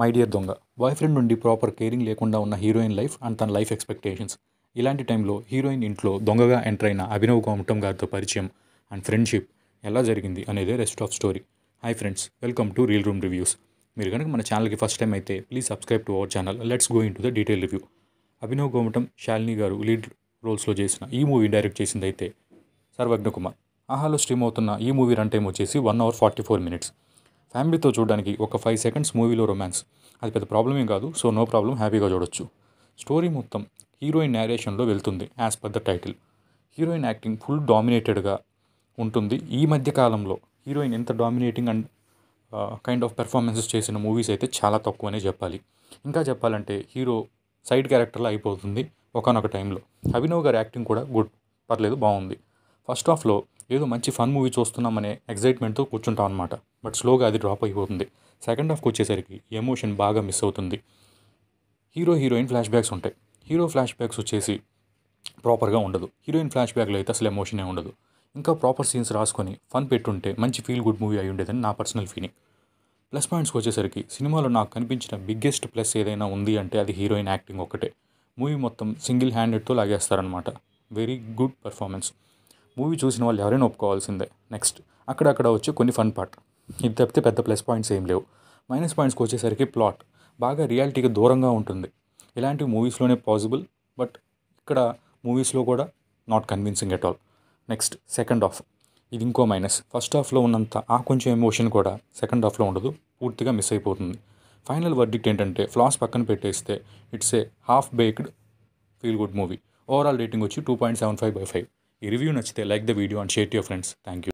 my dear దొంగ boy friend నుండి proper caring లేకుండా ఉన్న హీరోయిన్ లైఫ్ అండ్ తన లైఫ్ ఎక్స్పెక్టేషన్స్ ఇలాంటి టైంలో హీరోయిన్ ఇంట్లో దొంగగా ఎంటర్ అయిన అభినవ్ గౌమటం గారితో పరిచయం అండ్ ఫ్రెండ్షిప్ ఎలా జరిగింది అనేది rest of story hi friends welcome to reel room reviews మీరు కనుక మన ఛానల్కి ఫస్ట్ టైం అయితే please subscribe to our channel let's go into the detail review Abhinav Gomatam Shalini garu lead రోల్స్లో చేసిన ఈ మూవీ డైరెక్ట్ చేసింది అయితే సర్వజ్ఞ కుమార్ ఆహాలో స్ట్రీమ్ అవుతున్న ఈ మూవీ రన్ టైం వచ్చేసి one hour forty four minutes ఫ్యామిలీతో చూడడానికి ఒక ఫైవ్ సెకండ్స్ మూవీలో రొమాన్స్ అది పెద్ద ప్రాబ్లం ఏం కాదు సో నో ప్రాబ్లం హ్యాపీగా చూడొచ్చు స్టోరీ మొత్తం హీరోయిన్ నేరేషన్లో వెళ్తుంది as per the title heroine acting full డామినేటెడ్గా ఉంటుంది ఈ మధ్య కాలంలో హీరోయిన్ ఎంత dominating and kind of performances చేసిన మూవీస్ అయితే చాలా తక్కువనే చెప్పాలి ఇంకా చెప్పాలంటే హీరో సైడ్ క్యారెక్టర్లో అయిపోతుంది ఒకనొక టైంలో అభినవ్ గారి యాక్టింగ్ కూడా గుడ్ పర్లేదు బాగుంది ఫస్ట్ హాఫ్లో ఏదో మంచి ఫన్ మూవీ చూస్తున్నామనే ఎగ్జైట్మెంట్తో కూర్చుంటాం అనమాట బట్ స్లోగా అది డ్రాప్ అయిపోతుంది సెకండ్ హాఫ్కి వచ్చేసరికి ఎమోషన్ బాగా మిస్ అవుతుంది హీరో హీరోయిన్ ఫ్లాష్ బ్యాక్స్ ఉంటాయి హీరో ఫ్లాష్ బ్యాక్స్ వచ్చేసి ప్రాపర్గా ఉండదు హీరోయిన్ ఫ్లాష్ బ్యాక్లో అయితే అసలు ఎమోషనే ఉండదు ఇంకా ప్రాపర్ సీన్స్ రాసుకొని ఫన్ పెట్టుంటే మంచి ఫీల్ గుడ్ మూవీ అయి ఉండేదని నా పర్సనల్ ఫీలింగ్ ప్లస్ పాయింట్స్కి వచ్చేసరికి సినిమాలో నాకు కనిపించిన బిగ్గెస్ట్ ప్లస్ ఏదైనా ఉంది అంటే అది హీరోయిన్ యాక్టింగ్ ఒక్కటే మూవీ మొత్తం సింగిల్ హ్యాండెడ్తో లాగేస్తారనమాట వెరీ గుడ్ పర్ఫార్మెన్స్ మూవీ చూసిన వాళ్ళు ఎవరైనా ఒప్పుకోవాల్సిందే నెక్స్ట్ అక్కడక్కడ వచ్చి కొన్ని ఫన్ పార్ట్ ఇది తప్పితే పెద్ద ప్లస్ పాయింట్స్ ఏం లేవు మైనస్ పాయింట్స్కి వచ్చేసరికి ప్లాట్ బాగా రియాలిటీకి దూరంగా ఉంటుంది ఇలాంటివి మూవీస్లోనే పాసిబుల్ బట్ ఇక్కడ మూవీస్లో కూడా not convincing at all next second half ఇది ఇంకో మైనస్ ఫస్ట్ హాఫ్లో ఉన్నంత ఆ కొంచెం ఎమోషన్ కూడా సెకండ్ హాఫ్లో ఉండదు పూర్తిగా మిస్ అయిపోతుంది ఫైనల్ వర్డిక్ట్ ఏంటంటే ఫ్లాస్ పక్కన పెట్టేస్తే it's a half baked feel good movie overall rating వచ్చి two point seven five by five ఈ రివ్యూ నచ్చితే like the video and share to your friends thank you